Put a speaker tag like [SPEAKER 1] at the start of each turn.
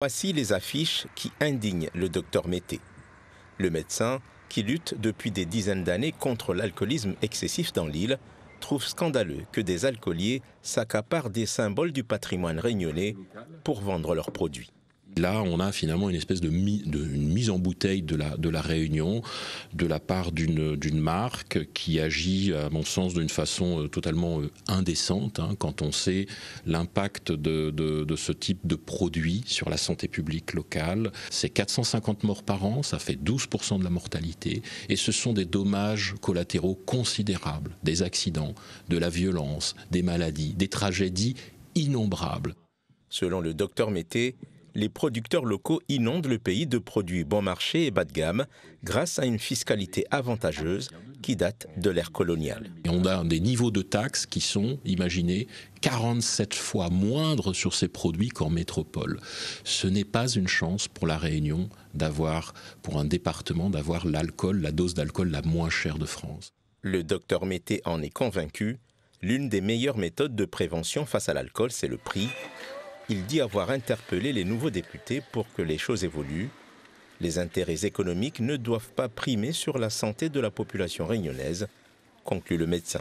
[SPEAKER 1] Voici les affiches qui indignent le docteur Mété, le médecin qui lutte depuis des dizaines d'années contre l'alcoolisme excessif dans l'île trouve scandaleux que des alcooliers s'accaparent des symboles du patrimoine réunionnais pour vendre leurs produits.
[SPEAKER 2] Là, on a finalement une espèce de, mise en bouteille de la, réunion de la part d'une marque qui agit, à mon sens, d'une façon euh, totalement euh, indécente hein, quand on sait l'impact de, de, ce type de produit sur la santé publique locale. C'est 450 morts par an, ça fait 12% de la mortalité, et ce sont des dommages collatéraux considérables, des accidents, de la violence, des
[SPEAKER 1] maladies, des tragédies innombrables. Selon le docteur Mété, les producteurs locaux inondent le pays de produits bon marché et bas de gamme grâce à une fiscalité avantageuse qui date de l'ère coloniale. on a des niveaux de taxes qui sont,
[SPEAKER 2] imaginez, 47 fois moindres sur ces produits qu'en métropole. Ce n'est pas une chance pour la Réunion d'avoir, pour un département, d'avoir l'alcool, la dose
[SPEAKER 1] d'alcool la moins chère de France. Le docteur Mété en est convaincu. L'une des meilleures méthodes de prévention face à l'alcool, c'est le prix. Il dit avoir interpellé les nouveaux députés pour que les choses évoluent. Les intérêts économiques ne doivent pas primer sur la santé de la population réunionnaise, conclut le médecin.